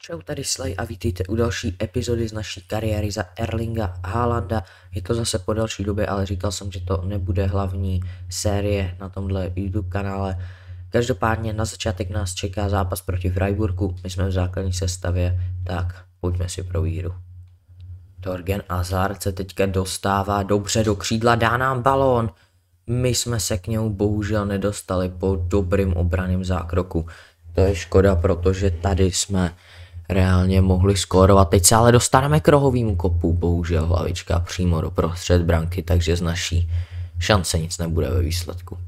Čau tady Slay a vítejte u další epizody z naší kariéry za Erlinga Haalanda. Je to zase po další době, ale říkal jsem, že to nebude hlavní série na tomhle YouTube kanále. Každopádně na začátek nás čeká zápas proti Freiburgu, my jsme v základní sestavě, tak pojďme si pro víru. Torgen Azar se teďka dostává dobře do křídla, dá nám balón. My jsme se k němu bohužel nedostali po dobrým obraným zákroku. To je škoda, protože tady jsme reálně mohli skórovat. Teď se ale dostaneme k rohovým kopu, bohužel hlavička přímo do prostřed branky, takže z naší šance nic nebude ve výsledku.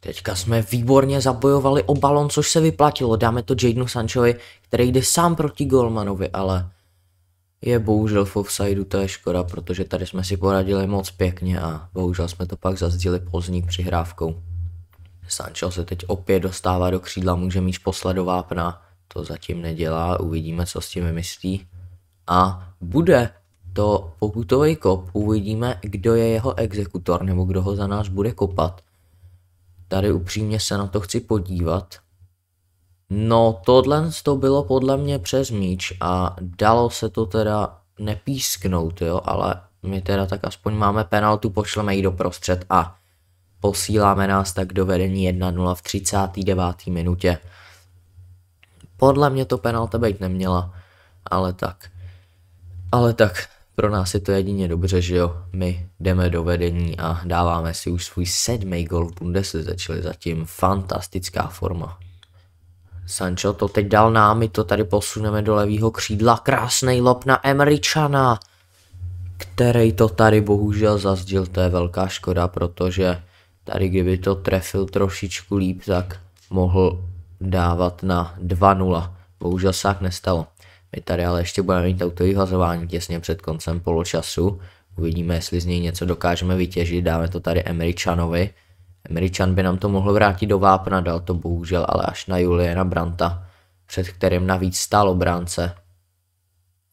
Teďka jsme výborně zabojovali o balon, což se vyplatilo. Dáme to Jadenu Sančovi, který jde sám proti Golmanovi, ale je bohužel v offsideu, to je škoda, protože tady jsme si poradili moc pěkně a bohužel jsme to pak zazdili pozdní přihrávkou. Sancho se teď opět dostává do křídla, může mít posledová pna to zatím nedělá, uvidíme, co s tím myslí. A bude to pokutový kop, uvidíme, kdo je jeho exekutor, nebo kdo ho za nás bude kopat. Tady upřímně se na to chci podívat. No, tohle to bylo podle mě přes míč a dalo se to teda nepísknout, jo, ale my teda tak aspoň máme penaltu, pošleme ji do prostřed a posíláme nás tak do vedení 1-0 v 39. minutě. Podle mě to penalta být neměla, ale tak. Ale tak, pro nás je to jedině dobře, že jo. My jdeme do vedení a dáváme si už svůj sedmý gol v Bundeslize, čili zatím fantastická forma. Sancho to teď dal nám, my to tady posuneme do levého křídla, krásný lop na Emričana, který to tady bohužel zazdil, to je velká škoda, protože tady kdyby to trefil trošičku líp, tak mohl dávat na 2-0. Bohužel se tak nestalo. My tady ale ještě budeme mít auto vyhazování těsně před koncem poločasu. Uvidíme, jestli z něj něco dokážeme vytěžit. Dáme to tady Emeričanovi. Emeričan by nám to mohl vrátit do vápna, dal to bohužel, ale až na Juliana Branta, před kterým navíc stál obránce.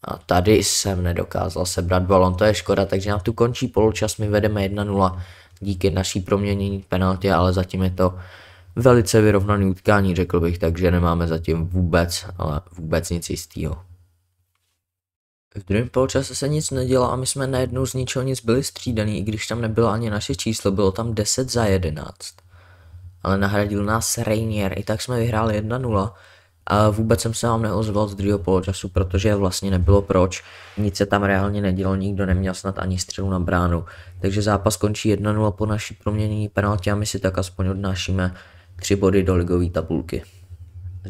A tady jsem nedokázal sebrat balon, to je škoda, takže nám tu končí poločas, my vedeme 1-0 díky naší proměnění penalty, ale zatím je to velice vyrovnaný utkání, řekl bych, takže nemáme zatím vůbec, ale vůbec nic jistého. V druhém poločase se nic nedělo a my jsme najednou z ničeho nic byli střídaný, i když tam nebylo ani naše číslo, bylo tam 10 za 11. Ale nahradil nás Rainier, i tak jsme vyhráli 1-0 a vůbec jsem se vám neozval z druhého poločasu, protože vlastně nebylo proč, nic se tam reálně nedělo, nikdo neměl snad ani střelu na bránu, takže zápas končí 1-0 po naší proměnění penalti a my si tak aspoň odnášíme tři body do ligové tabulky.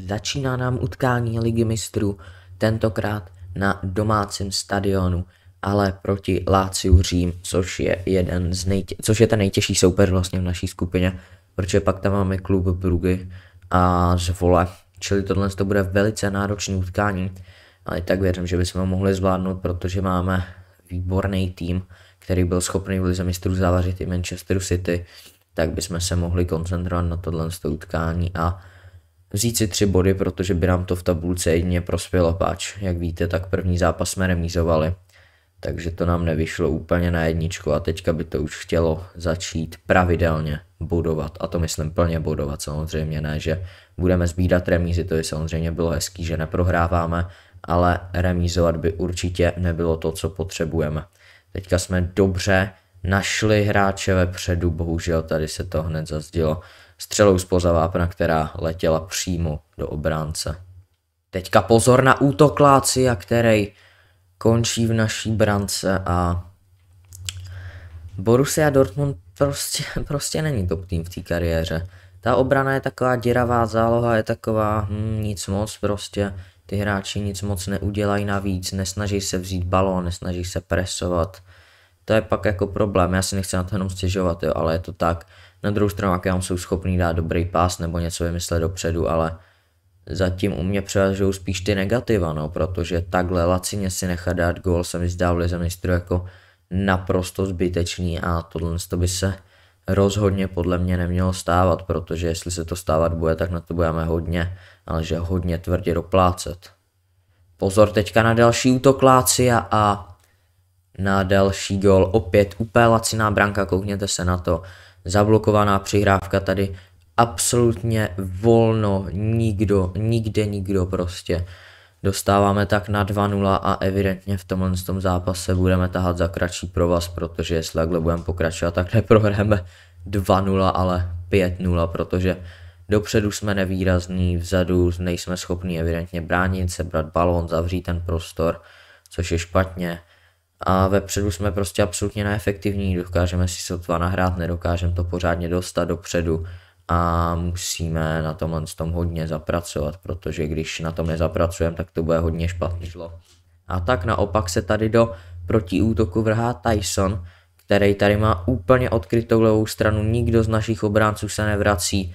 Začíná nám utkání ligy mistrů, tentokrát na domácím stadionu, ale proti Láciu Řím, což je, jeden z nejtě- což je ten nejtěžší soupeř vlastně v naší skupině, protože pak tam máme klub Brugy a Zvole, čili tohle to bude velice náročné utkání, ale tak věřím, že bychom ho mohli zvládnout, protože máme výborný tým, který byl schopný v Lize mistrů zavařit i Manchester City, tak bychom se mohli koncentrovat na tohle utkání a vzít si tři body, protože by nám to v tabulce jedině prospělo páč. Jak víte, tak první zápas jsme remízovali, takže to nám nevyšlo úplně na jedničku a teďka by to už chtělo začít pravidelně budovat A to myslím plně budovat samozřejmě, ne, že budeme sbírat remízy, to je samozřejmě bylo hezký, že neprohráváme, ale remízovat by určitě nebylo to, co potřebujeme. Teďka jsme dobře Našli hráče vepředu, bohužel tady se to hned zazdilo střelou spoza vápna, která letěla přímo do obránce. Teďka pozor na útok Lácia, který končí v naší brance a Borussia Dortmund prostě, prostě není top tým v té kariéře. Ta obrana je taková děravá, záloha je taková hm, nic moc prostě. Ty hráči nic moc neudělají navíc, nesnaží se vzít balón, nesnaží se presovat to je pak jako problém, já si nechci na to jenom stěžovat, jo, ale je to tak. Na druhou stranu, jak já jsou schopný dát dobrý pás nebo něco vymyslet dopředu, ale zatím u mě převažují spíš ty negativa, no, protože takhle lacině si nechat dát gól se mi zdá v Lize mistru jako naprosto zbytečný a tohle to by se rozhodně podle mě nemělo stávat, protože jestli se to stávat bude, tak na to budeme hodně, ale že hodně tvrdě doplácet. Pozor teďka na další útok Lácia a na další gol. Opět úplně laciná branka, koukněte se na to. Zablokovaná přihrávka tady absolutně volno, nikdo, nikde nikdo prostě. Dostáváme tak na 2-0 a evidentně v tomhle tom zápase budeme tahat za kratší provaz, protože jestli takhle budeme pokračovat, tak neprohráme 2-0, ale 5-0, protože dopředu jsme nevýrazní, vzadu nejsme schopni evidentně bránit, sebrat balón, zavřít ten prostor, což je špatně a vepředu jsme prostě absolutně neefektivní, dokážeme si sotva nahrát, nedokážeme to pořádně dostat dopředu a musíme na tomhle s tom hodně zapracovat, protože když na tom nezapracujeme, tak to bude hodně špatný zlo. A tak naopak se tady do protiútoku vrhá Tyson, který tady má úplně odkrytou levou stranu, nikdo z našich obránců se nevrací.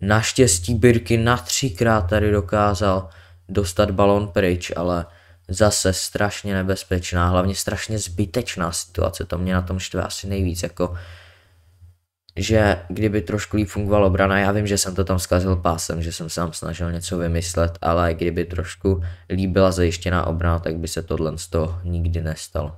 Naštěstí Birky na třikrát tady dokázal dostat balon pryč, ale zase strašně nebezpečná, hlavně strašně zbytečná situace, to mě na tom štve asi nejvíc, jako že kdyby trošku líp fungovala obrana, já vím, že jsem to tam zkazil pásem, že jsem sám snažil něco vymyslet, ale kdyby trošku líp byla zajištěná obrana, tak by se tohle z toho nikdy nestalo.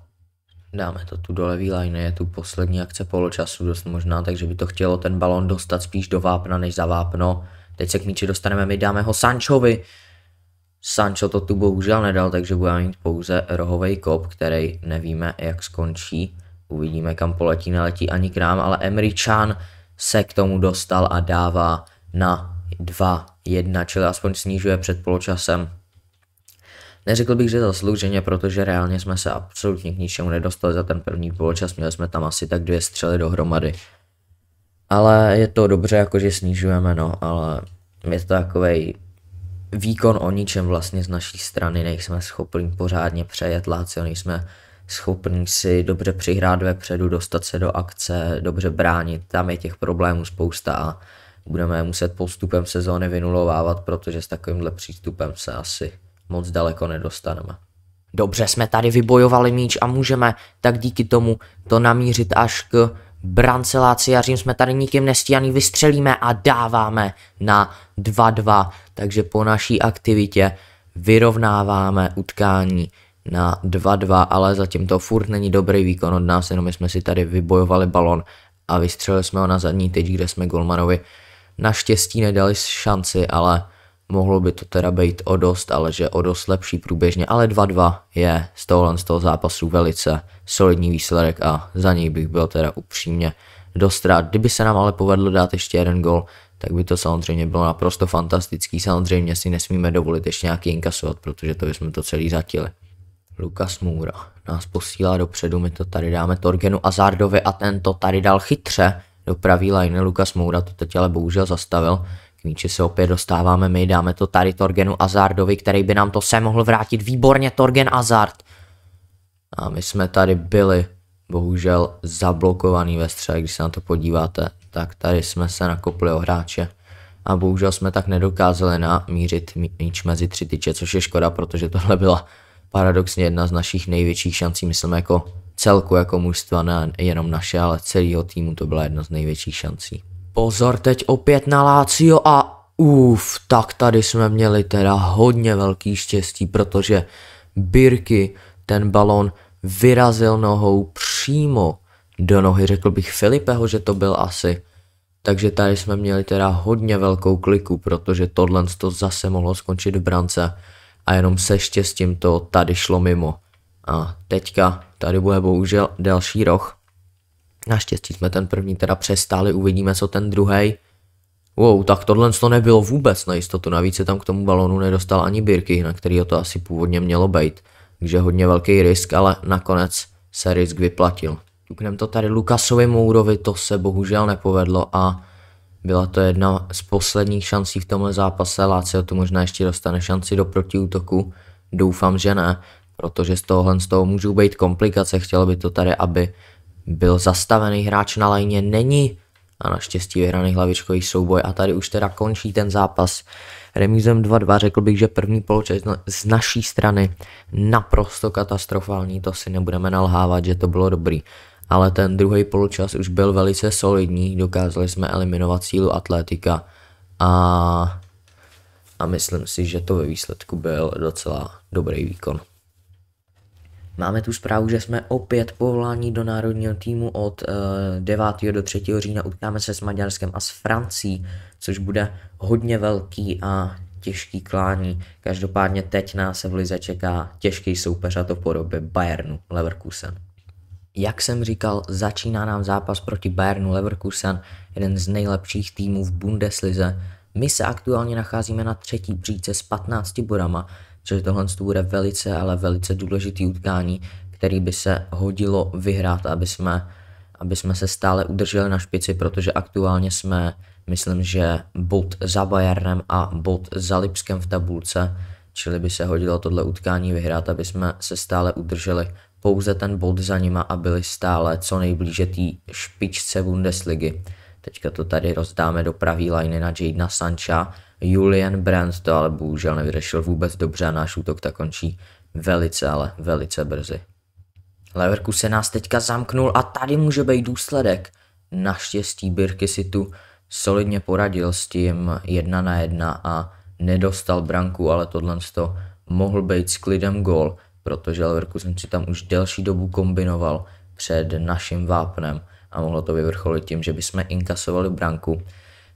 Dáme to tu do levý line, je tu poslední akce poločasu dost možná, takže by to chtělo ten balon dostat spíš do vápna než za vápno. Teď se k míči dostaneme, my dáme ho Sančovi, Sancho to tu bohužel nedal, takže bude mít pouze rohový kop, který nevíme, jak skončí. Uvidíme, kam poletí, neletí ani k nám, ale Emery Chan se k tomu dostal a dává na 2-1, čili aspoň snižuje před poločasem. Neřekl bych, že zaslouženě, protože reálně jsme se absolutně k ničemu nedostali za ten první poločas, měli jsme tam asi tak dvě střely dohromady. Ale je to dobře, jakože snižujeme, no, ale je to takovej výkon o ničem vlastně z naší strany, nejsme schopni pořádně přejet Lazio, nejsme schopni si dobře přihrát vepředu, dostat se do akce, dobře bránit, tam je těch problémů spousta a budeme muset postupem sezóny vynulovávat, protože s takovýmhle přístupem se asi moc daleko nedostaneme. Dobře jsme tady vybojovali míč a můžeme tak díky tomu to namířit až k Řím jsme tady nikým nestíhaný, vystřelíme a dáváme na 2-2, takže po naší aktivitě vyrovnáváme utkání na 2-2, ale zatím to furt není dobrý výkon od nás, jenom jsme si tady vybojovali balon a vystřelili jsme ho na zadní tyč, kde jsme Golmanovi naštěstí nedali šanci, ale mohlo by to teda být o dost, ale že o dost lepší průběžně, ale 2-2 je z tohohle z toho zápasu velice solidní výsledek a za něj bych byl teda upřímně dost rád. Kdyby se nám ale povedlo dát ještě jeden gol, tak by to samozřejmě bylo naprosto fantastický. Samozřejmě si nesmíme dovolit ještě nějaký inkasovat, protože to bychom to celý zatili. Lukas Moura nás posílá dopředu, my to tady dáme Torgenu Azardovi a ten to tady dal chytře do pravý line. Lukas Moura to teď ale bohužel zastavil míči se opět dostáváme my, dáme to tady Torgenu Azardovi, který by nám to se mohl vrátit. Výborně Torgen Azard. A my jsme tady byli, bohužel, zablokovaný ve střele, když se na to podíváte. Tak tady jsme se nakopli o hráče. A bohužel jsme tak nedokázali namířit míč mezi tři tyče, což je škoda, protože tohle byla paradoxně jedna z našich největších šancí, myslím jako celku jako mužstva, ne jenom naše, ale celého týmu to byla jedna z největších šancí. Pozor teď opět na Lácio a uf, tak tady jsme měli teda hodně velký štěstí, protože Birky ten balon vyrazil nohou přímo do nohy, řekl bych Filipeho, že to byl asi. Takže tady jsme měli teda hodně velkou kliku, protože tohle to zase mohlo skončit v brance a jenom se štěstím to tady šlo mimo. A teďka tady bude bohužel další roh. Naštěstí jsme ten první teda přestáli, uvidíme co ten druhý. Wow, tak tohle to nebylo vůbec na jistotu, navíc se tam k tomu balonu nedostal ani Birky, na který to asi původně mělo být. Takže hodně velký risk, ale nakonec se risk vyplatil. Tukneme to tady Lukasovi Mourovi, to se bohužel nepovedlo a byla to jedna z posledních šancí v tomhle zápase, Lácio tu možná ještě dostane šanci do protiútoku, doufám, že ne, protože z tohohle z toho můžou být komplikace, chtělo by to tady, aby byl zastavený hráč na lajně není a naštěstí vyhraný hlavičkový souboj a tady už teda končí ten zápas. Remízem 2-2 řekl bych, že první poločas z naší strany naprosto katastrofální, to si nebudeme nalhávat, že to bylo dobrý. Ale ten druhý poločas už byl velice solidní, dokázali jsme eliminovat sílu atletika a, a myslím si, že to ve výsledku byl docela dobrý výkon. Máme tu zprávu, že jsme opět povoláni do národního týmu od 9. Eh, do 3. října. Utkáme se s Maďarskem a s Francí, což bude hodně velký a těžký klání. Každopádně teď nás v Lize čeká těžký soupeř a to v podobě Bayernu Leverkusen. Jak jsem říkal, začíná nám zápas proti Bayernu Leverkusen, jeden z nejlepších týmů v Bundeslize. My se aktuálně nacházíme na třetí příce s 15 bodama což tohle bude velice, ale velice důležitý utkání, který by se hodilo vyhrát, aby jsme, aby jsme se stále udrželi na špici, protože aktuálně jsme, myslím, že bod za Bayernem a bod za Lipskem v tabulce, čili by se hodilo tohle utkání vyhrát, aby jsme se stále udrželi pouze ten bod za nima a byli stále co nejblíže té špičce Bundesligy. Teďka to tady rozdáme do pravý liny na Jadena Sancha, Julian Brandt to ale bohužel nevyřešil vůbec dobře a náš útok tak končí velice, ale velice brzy. Leverku se nás teďka zamknul a tady může být důsledek. Naštěstí Birky si tu solidně poradil s tím jedna na jedna a nedostal branku, ale tohle to mohl být s klidem gol, protože Leverkusen si tam už delší dobu kombinoval před naším vápnem a mohlo to vyvrcholit tím, že bychom inkasovali branku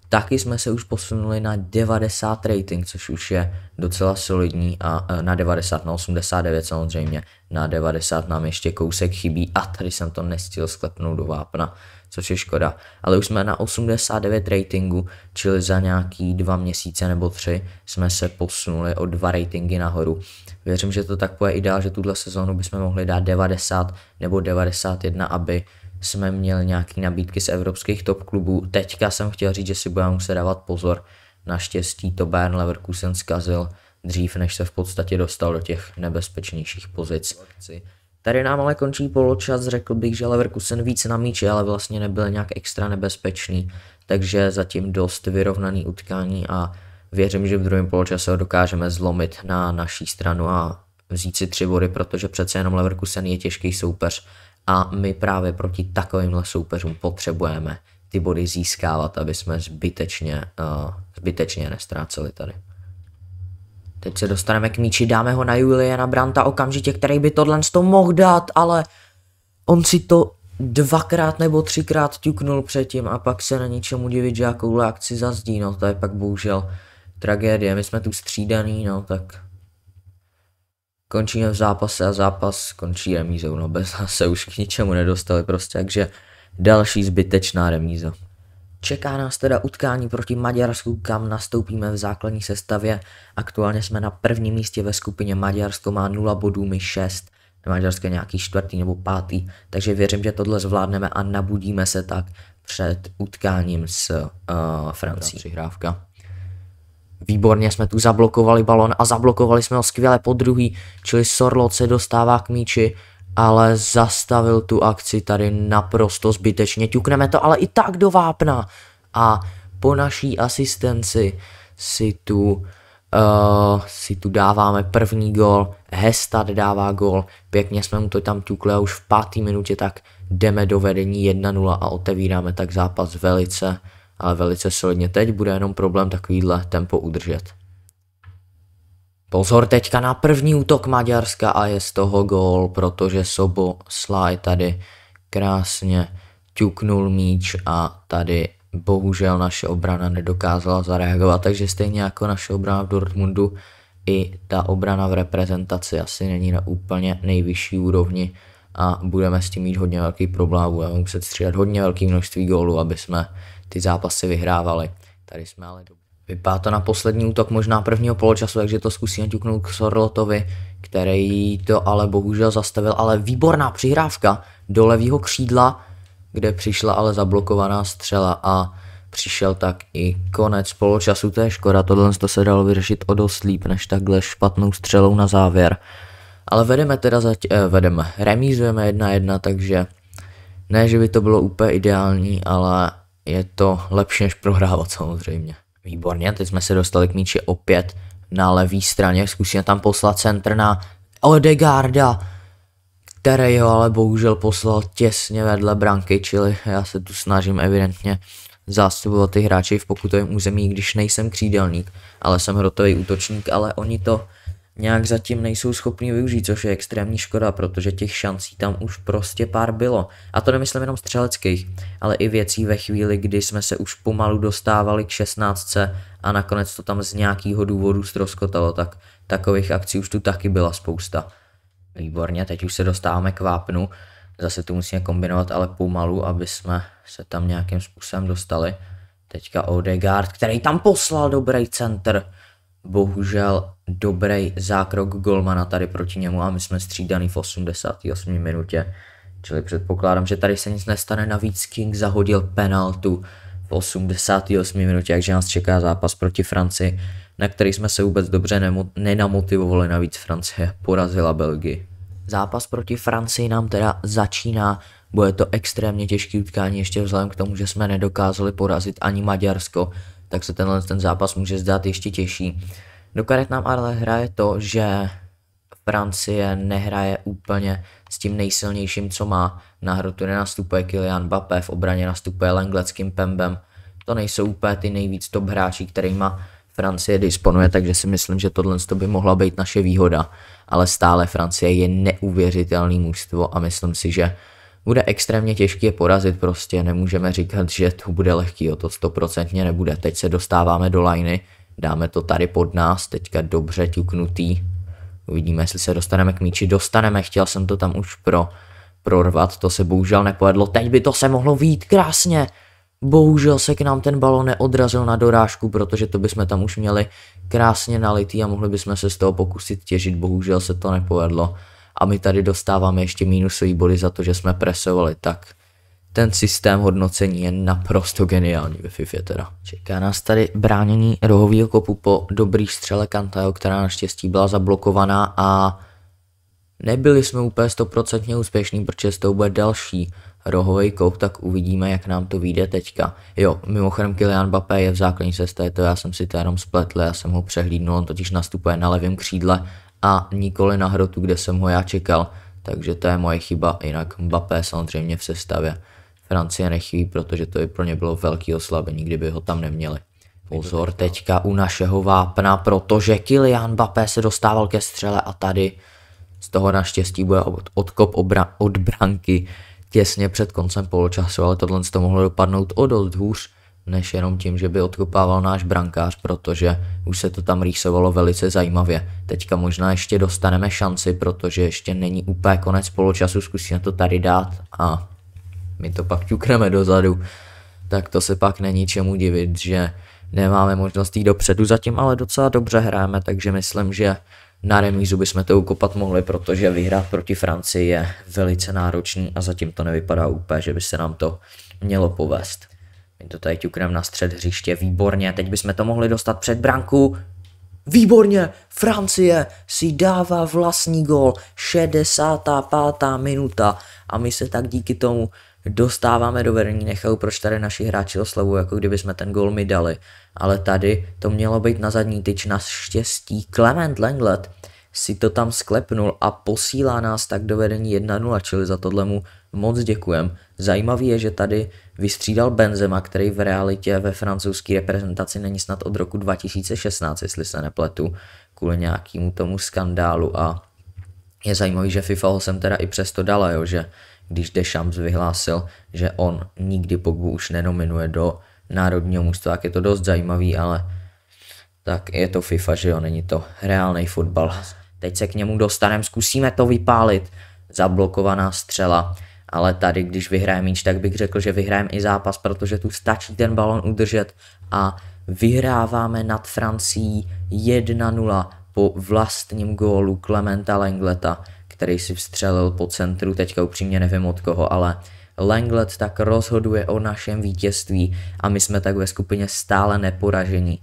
Taky jsme se už posunuli na 90 rating, což už je docela solidní a e, na 90, na 89 samozřejmě, na 90 nám ještě kousek chybí a tady jsem to nestihl sklepnout do vápna, což je škoda. Ale už jsme na 89 ratingu, čili za nějaký dva měsíce nebo tři jsme se posunuli o dva ratingy nahoru. Věřím, že to tak ideál, že tuhle sezónu bychom mohli dát 90 nebo 91, aby jsme měli nějaké nabídky z evropských top klubů. Teďka jsem chtěl říct, že si budeme muset dávat pozor. Naštěstí to Bayern Leverkusen zkazil dřív, než se v podstatě dostal do těch nebezpečnějších pozic. Tady nám ale končí poločas, řekl bych, že Leverkusen víc na míči, ale vlastně nebyl nějak extra nebezpečný, takže zatím dost vyrovnaný utkání a věřím, že v druhém poločase ho dokážeme zlomit na naší stranu a vzít si tři body, protože přece jenom Leverkusen je těžký soupeř a my právě proti takovýmhle soupeřům potřebujeme ty body získávat, aby jsme zbytečně, uh, zbytečně nestráceli tady. Teď se dostaneme k míči, dáme ho na Juliana Branta okamžitě, který by tohle toho mohl dát, ale on si to dvakrát nebo třikrát ťuknul předtím a pak se na ničemu divit, že jakou akci zazdí, no to je pak bohužel tragédie, my jsme tu střídaný, no tak končí v zápase a zápas končí remízou. No bez nás se už k ničemu nedostali prostě, takže další zbytečná remíza. Čeká nás teda utkání proti Maďarsku, kam nastoupíme v základní sestavě. Aktuálně jsme na prvním místě ve skupině Maďarsko má 0 bodů, my 6. Maďarsko je nějaký čtvrtý nebo pátý, takže věřím, že tohle zvládneme a nabudíme se tak před utkáním s uh, eh, Francí. Přihrávka. Výborně jsme tu zablokovali balon a zablokovali jsme ho skvěle po druhý, čili Sorlot se dostává k míči, ale zastavil tu akci tady naprosto zbytečně. Ťukneme to ale i tak do vápna a po naší asistenci si tu uh, si tu dáváme první gol, Hestad dává gol, pěkně jsme mu to tam ťukli a už v páté minutě tak jdeme do vedení 1-0 a otevíráme tak zápas velice, ale velice solidně. Teď bude jenom problém takovýhle tempo udržet. Pozor teďka na první útok Maďarska a je z toho gól, protože Sobo Sly tady krásně ťuknul míč a tady bohužel naše obrana nedokázala zareagovat, takže stejně jako naše obrana v Dortmundu, i ta obrana v reprezentaci asi není na úplně nejvyšší úrovni a budeme s tím mít hodně velký problém, budeme muset střídat hodně velký množství gólů, aby jsme ty zápasy vyhrávali. Tady jsme ale Vypadá to na poslední útok možná prvního poločasu, takže to zkusím ťuknout k Sorlotovi, který to ale bohužel zastavil, ale výborná přihrávka do levého křídla, kde přišla ale zablokovaná střela a přišel tak i konec poločasu, to je škoda, tohle to se dalo vyřešit o dost líp, než takhle špatnou střelou na závěr. Ale vedeme teda zať, eh, vedeme, remízujeme 1-1, takže ne, že by to bylo úplně ideální, ale je to lepší než prohrávat samozřejmě. Výborně, teď jsme se dostali k míči opět na levé straně, zkusíme tam poslat centr na Odegarda, který ho ale bohužel poslal těsně vedle branky, čili já se tu snažím evidentně zástupovat ty hráči v pokutovém území, když nejsem křídelník, ale jsem hrotový útočník, ale oni to nějak zatím nejsou schopni využít, což je extrémní škoda, protože těch šancí tam už prostě pár bylo. A to nemyslím jenom střeleckých, ale i věcí ve chvíli, kdy jsme se už pomalu dostávali k 16 a nakonec to tam z nějakého důvodu ztroskotalo, tak takových akcí už tu taky byla spousta. Výborně, teď už se dostáváme k vápnu, zase tu musíme kombinovat, ale pomalu, aby jsme se tam nějakým způsobem dostali. Teďka Odegaard, který tam poslal dobrý centr bohužel dobrý zákrok golmana tady proti němu a my jsme střídaný v 88 minutě. Čili předpokládám, že tady se nic nestane, navíc King zahodil penaltu v 88 minutě, takže nás čeká zápas proti Francii, na který jsme se vůbec dobře nenamotivovali, navíc Francie porazila Belgii. Zápas proti Francii nám teda začíná, bude to extrémně těžký utkání ještě vzhledem k tomu, že jsme nedokázali porazit ani Maďarsko, tak se tenhle ten zápas může zdát ještě těžší. Do no, karet nám ale hraje to, že Francie nehraje úplně s tím nejsilnějším, co má. Na hru tu nenastupuje Kylian Mbappé, v obraně nastupuje Lengleckým Pembem. To nejsou úplně ty nejvíc top hráči, má Francie disponuje, takže si myslím, že tohle by mohla být naše výhoda. Ale stále Francie je neuvěřitelný mužstvo a myslím si, že bude extrémně těžké je porazit prostě, nemůžeme říkat, že to bude lehký, o to stoprocentně nebude. Teď se dostáváme do liney, dáme to tady pod nás, teďka dobře ťuknutý, uvidíme, jestli se dostaneme k míči, dostaneme, chtěl jsem to tam už pro prorvat, to se bohužel nepovedlo, teď by to se mohlo vít krásně, bohužel se k nám ten balon neodrazil na dorážku, protože to bychom tam už měli krásně nalitý a mohli bychom se z toho pokusit těžit, bohužel se to nepovedlo a my tady dostáváme ještě mínusový body za to, že jsme presovali, tak ten systém hodnocení je naprosto geniální ve FIFA teda. Čeká nás tady bránění rohového kopu po dobrý střele Kantajo, která naštěstí byla zablokovaná a nebyli jsme úplně stoprocentně úspěšní, protože z toho bude další rohový koup, tak uvidíme, jak nám to vyjde teďka. Jo, mimochodem Kylian Mbappé je v základní sestavě, to já jsem si to jenom spletl, já jsem ho přehlídnul, on totiž nastupuje na levém křídle, a nikoli na hrotu, kde jsem ho já čekal. Takže to je moje chyba, jinak Mbappé samozřejmě v sestavě. Francie nechybí, protože to by pro ně bylo velký oslabení, kdyby ho tam neměli. Pozor teďka u našeho vápna, protože Kylian Mbappé se dostával ke střele a tady z toho naštěstí bude odkop obra- od branky těsně před koncem poločasu, ale tohle to mohlo dopadnout o dost hůř než jenom tím, že by odkopával náš brankář, protože už se to tam rýsovalo velice zajímavě. Teďka možná ještě dostaneme šanci, protože ještě není úplně konec poločasu, zkusíme to tady dát a my to pak ťukneme dozadu. Tak to se pak není čemu divit, že nemáme možnost jít dopředu, zatím ale docela dobře hrajeme, takže myslím, že na remízu bychom to ukopat mohli, protože vyhrát proti Francii je velice náročný a zatím to nevypadá úplně, že by se nám to mělo povést. My to tady ťukneme na střed hřiště, výborně, teď bychom to mohli dostat před branku. Výborně, Francie si dává vlastní gol, 65. minuta a my se tak díky tomu dostáváme do vedení, nechal proč tady naši hráči oslavu, jako kdyby jsme ten gol mi dali. Ale tady to mělo být na zadní tyč, na štěstí Clement Lenglet si to tam sklepnul a posílá nás tak do vedení 1-0, čili za tohle mu Moc děkujem. Zajímavý je, že tady vystřídal Benzema, který v realitě ve francouzské reprezentaci není snad od roku 2016, jestli se nepletu, kvůli nějakému tomu skandálu a je zajímavý, že FIFA ho sem teda i přesto dala, jo, že když Deschamps vyhlásil, že on nikdy Pogbu už nenominuje do národního mužstva, tak je to dost zajímavý, ale tak je to FIFA, že jo, není to reálný fotbal. Teď se k němu dostaneme, zkusíme to vypálit. Zablokovaná střela ale tady, když vyhraje míč, tak bych řekl, že vyhrajeme i zápas, protože tu stačí ten balon udržet a vyhráváme nad Francií 1-0 po vlastním gólu Klementa Lengleta, který si vstřelil po centru, teďka upřímně nevím od koho, ale Lenglet tak rozhoduje o našem vítězství a my jsme tak ve skupině stále neporažení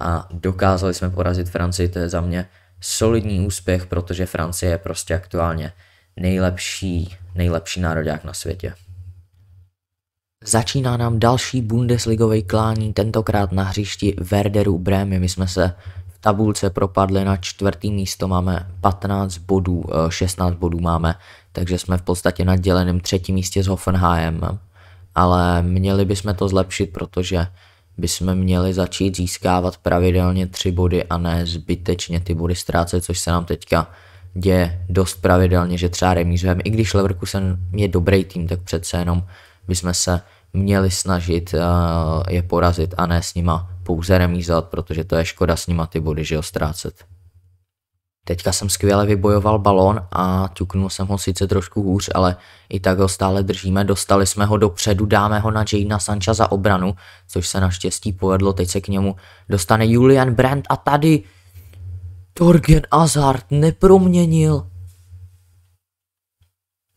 a dokázali jsme porazit Francii, to je za mě solidní úspěch, protože Francie je prostě aktuálně nejlepší, nejlepší národák na světě. Začíná nám další Bundesligový klání, tentokrát na hřišti Werderu Brémy. My jsme se v tabulce propadli na čtvrtý místo, máme 15 bodů, 16 eh, bodů máme, takže jsme v podstatě na děleném třetím místě s Hoffenheimem. Ale měli bychom to zlepšit, protože bychom měli začít získávat pravidelně tři body a ne zbytečně ty body ztrácet, což se nám teďka děje dost pravidelně, že třeba remízujeme. I když Leverkusen je dobrý tým, tak přece jenom bychom se měli snažit eh, je porazit a ne s nima pouze remízovat, protože to je škoda s nima ty body, že ho ztrácet. Teďka jsem skvěle vybojoval balón a ťuknul jsem ho sice trošku hůř, ale i tak ho stále držíme. Dostali jsme ho dopředu, dáme ho na Jadena Sancha za obranu, což se naštěstí povedlo. Teď se k němu dostane Julian Brandt a tady Torgen Azard neproměnil.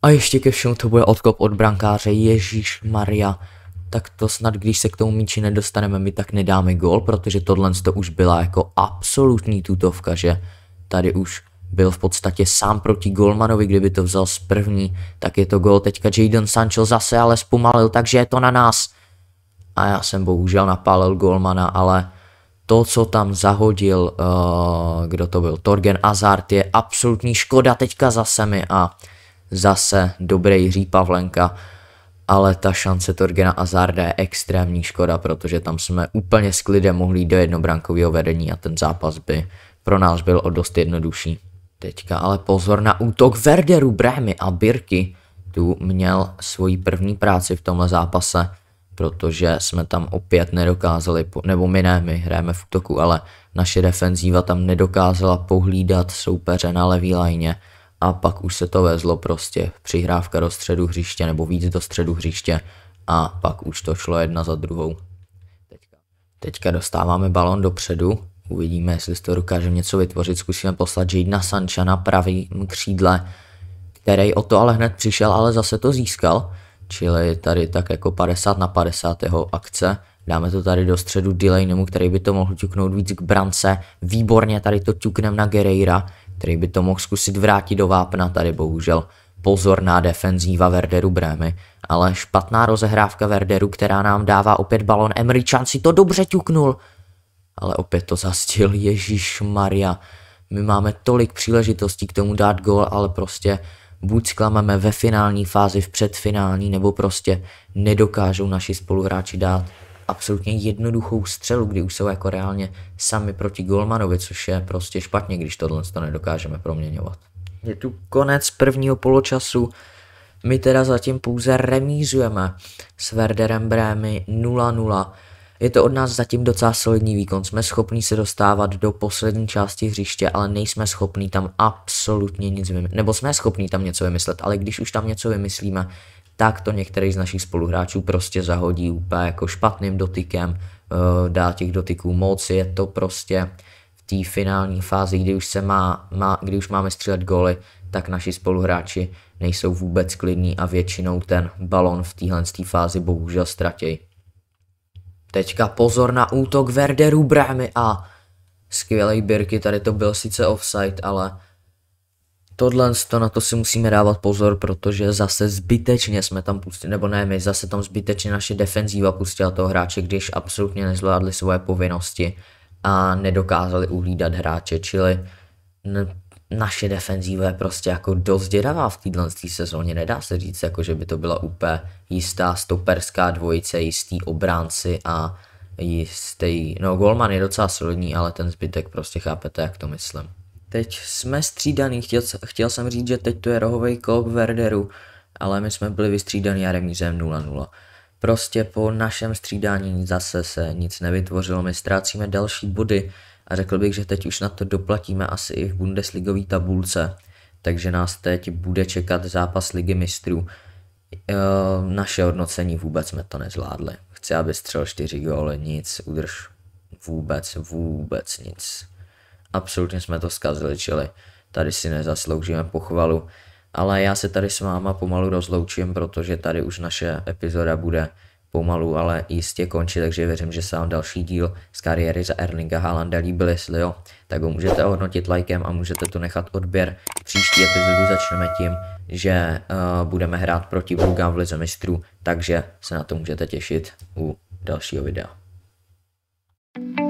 A ještě ke všemu to bude odkop od brankáře, Ježíš Maria. Tak to snad, když se k tomu míči nedostaneme, my tak nedáme gol, protože tohle to už byla jako absolutní tutovka, že tady už byl v podstatě sám proti Golmanovi, kdyby to vzal z první, tak je to gol teďka Jadon Sancho zase ale zpomalil, takže je to na nás. A já jsem bohužel napálil Golmana, ale to, co tam zahodil, uh, kdo to byl, Torgen Azart, je absolutní škoda teďka zase mi a zase dobrý hří Pavlenka, ale ta šance Torgena Azarda je extrémní škoda, protože tam jsme úplně s klidem mohli do jednobrankového vedení a ten zápas by pro nás byl o dost jednodušší. Teďka ale pozor na útok Verderu, Brehmy a Birky. Tu měl svoji první práci v tomhle zápase protože jsme tam opět nedokázali, nebo my ne, my hrajeme v útoku, ale naše defenzíva tam nedokázala pohlídat soupeře na levý lajně a pak už se to vezlo prostě přihrávka do středu hřiště nebo víc do středu hřiště a pak už to šlo jedna za druhou. Teďka, Teďka dostáváme balon dopředu, uvidíme, jestli z toho dokážeme něco vytvořit, zkusíme poslat Jadena Sancha na pravý křídle, který o to ale hned přišel, ale zase to získal, čili tady tak jako 50 na 50 jeho akce. Dáme to tady do středu Delaneymu, který by to mohl ťuknout víc k brance. Výborně tady to ťuknem na Guerreira, který by to mohl zkusit vrátit do vápna. Tady bohužel pozorná defenzíva Verderu Brémy, ale špatná rozehrávka Verderu, která nám dává opět balon. Emričan si to dobře ťuknul, ale opět to zastil. Ježíš Maria. My máme tolik příležitostí k tomu dát gól, ale prostě buď zklameme ve finální fázi, v předfinální, nebo prostě nedokážou naši spoluhráči dát absolutně jednoduchou střelu, kdy už jsou jako reálně sami proti Golmanovi, což je prostě špatně, když tohle to nedokážeme proměňovat. Je tu konec prvního poločasu, my teda zatím pouze remízujeme s Werderem Brémy 0 je to od nás zatím docela solidní výkon, jsme schopni se dostávat do poslední části hřiště, ale nejsme schopni tam absolutně nic vymyslet, nebo jsme schopni tam něco vymyslet, ale když už tam něco vymyslíme, tak to některý z našich spoluhráčů prostě zahodí úplně jako špatným dotykem, eh, dá těch dotyků moc, je to prostě v té finální fázi, kdy už, se má, má, kdy už máme střílet góly, tak naši spoluhráči nejsou vůbec klidní a většinou ten balon v téhle fázi bohužel ztratějí. Teďka pozor na útok Werderu Brámy a skvělej Birky, tady to byl sice offside, ale tohle to na to si musíme dávat pozor, protože zase zbytečně jsme tam pustili, nebo ne my, zase tam zbytečně naše defenzíva pustila toho hráče, když absolutně nezvládli svoje povinnosti a nedokázali uhlídat hráče, čili naše defenzíva je prostě jako dost děravá v této sezóně. Nedá se říct, jako že by to byla úplně jistá stoperská dvojice, jistý obránci a jistý, no golman je docela solidní, ale ten zbytek prostě chápete, jak to myslím. Teď jsme střídaný, chtěl, chtěl jsem říct, že teď to je rohový kop Verderu, ale my jsme byli vystřídaný a remízem 0-0. Prostě po našem střídání zase se nic nevytvořilo, my ztrácíme další body, a řekl bych, že teď už na to doplatíme asi i v Bundesligové tabulce, takže nás teď bude čekat zápas Ligy mistrů. E, naše hodnocení vůbec jsme to nezvládli. Chci, aby střel 4 góly, nic, udrž vůbec, vůbec nic. Absolutně jsme to zkazili, čili tady si nezasloužíme pochvalu. Ale já se tady s váma pomalu rozloučím, protože tady už naše epizoda bude pomalu, ale jistě končí, takže věřím, že se vám další díl z kariéry za Erlinga Haalanda líbil, jestli jo, tak ho můžete ohodnotit lajkem a můžete tu nechat odběr. Příští epizodu začneme tím, že uh, budeme hrát proti Bulgám v Lize mistrů, takže se na to můžete těšit u dalšího videa. thank you